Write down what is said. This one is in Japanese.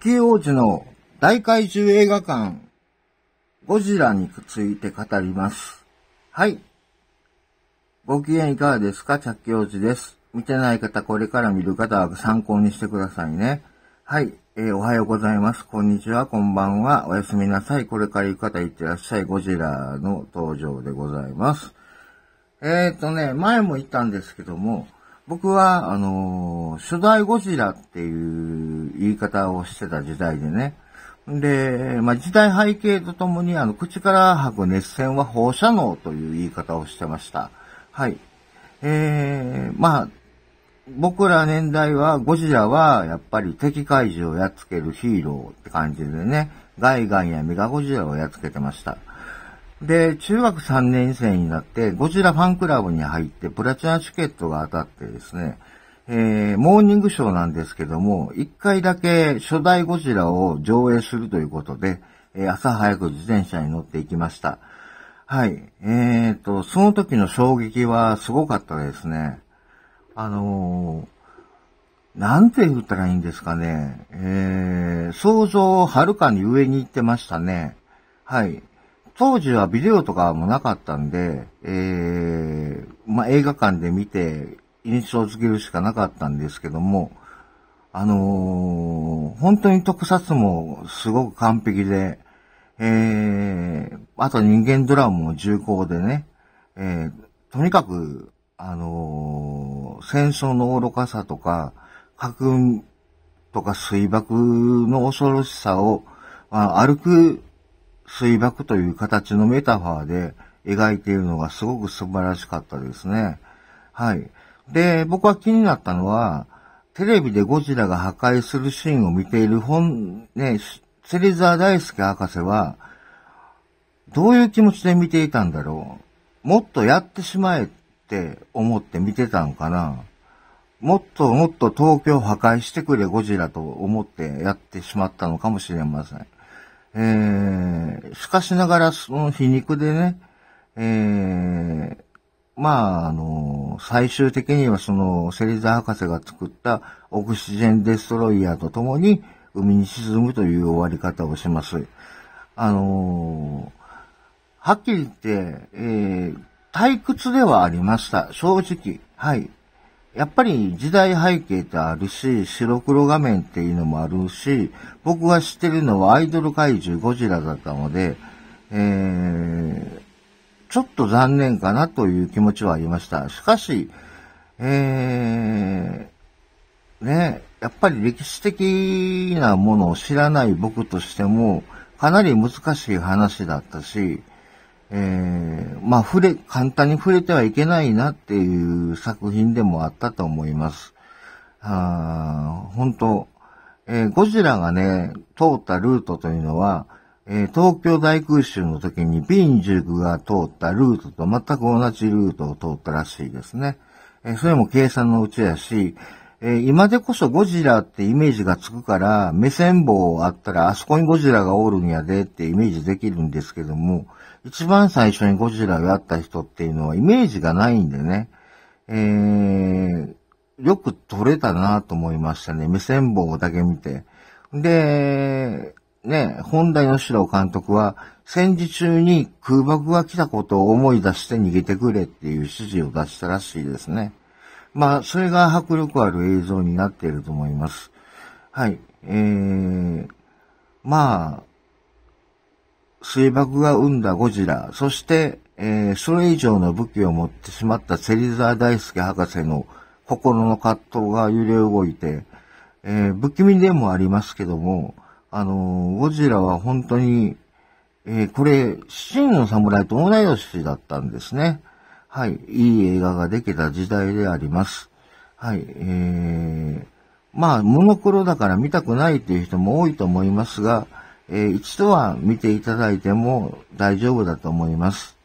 キー王子の大怪獣映画館、ゴジラについて語ります。はい。ご機嫌いかがですかキー王子です。見てない方、これから見る方は参考にしてくださいね。はい。えー、おはようございます。こんにちは。こんばんは。おやすみなさい。これから行く方、いってらっしゃい。ゴジラの登場でございます。えっ、ー、とね、前も言ったんですけども、僕は、あのー、初代ゴジラっていう言い方をしてた時代でね。で、まあ、時代背景とともに、あの、口から吐く熱線は放射能という言い方をしてました。はい。えー、まあ、僕ら年代は、ゴジラは、やっぱり敵怪獣をやっつけるヒーローって感じでね、ガイガンやメガゴジラをやっつけてました。で、中学3年生になって、ゴジラファンクラブに入って、プラチナチケットが当たってですね、えー、モーニングショーなんですけども、1回だけ初代ゴジラを上映するということで、えー、朝早く自転車に乗っていきました。はい。えーと、その時の衝撃はすごかったですね。あのー、なんて言ったらいいんですかね。えー、想像をはるかに上に行ってましたね。はい。当時はビデオとかもなかったんで、えー、まあ、映画館で見て印象付けるしかなかったんですけども、あのー、本当に特撮もすごく完璧で、えー、あと人間ドラマも重厚でね、えー、とにかく、あのー、戦争の愚かさとか、核とか水爆の恐ろしさを、あ、歩く水爆という形のメタファーで描いているのがすごく素晴らしかったですね。はい。で、僕は気になったのは、テレビでゴジラが破壊するシーンを見ている本、ね、芹沢大輔博士は、どういう気持ちで見ていたんだろうもっとやってしまえって思って見てたのかなもっともっと東京破壊してくれゴジラと思ってやってしまったのかもしれません。えー、しかしながらその皮肉でね、えー、まあ、あの、最終的にはその、セリザ博士が作ったオクシジェンデストロイヤーと共に海に沈むという終わり方をします。あのはっきり言って、えー、退屈ではありました。正直。はい。やっぱり時代背景ってあるし、白黒画面っていうのもあるし、僕が知ってるのはアイドル怪獣ゴジラだったので、えー、ちょっと残念かなという気持ちはありました。しかし、えー、ね、やっぱり歴史的なものを知らない僕としても、かなり難しい話だったし、えー、まあ、触れ、簡単に触れてはいけないなっていう作品でもあったと思います。あ本当、えー、ゴジラがね、通ったルートというのは、えー、東京大空襲の時にジュグが通ったルートと全く同じルートを通ったらしいですね。えそれも計算のうちやし、え今でこそゴジラってイメージがつくから、目線棒あったらあそこにゴジラがおるんやでってイメージできるんですけども、一番最初にゴジラをやった人っていうのはイメージがないんでね、えー、よく撮れたなと思いましたね。目線棒だけ見て。で、ね、本題の白郎監督は、戦時中に空爆が来たことを思い出して逃げてくれっていう指示を出したらしいですね。まあ、それが迫力ある映像になっていると思います。はい。えー、まあ、水爆が生んだゴジラ、そして、えー、それ以上の武器を持ってしまった芹沢大輔博士の心の葛藤が揺れ動いて、えー、不気味でもありますけども、あのー、ゴジラは本当に、えー、これ、真の侍と同い年だったんですね。はい、いい映画ができた時代であります。はい、えー、まあ、モノクロだから見たくないという人も多いと思いますが、えー、一度は見ていただいても大丈夫だと思います。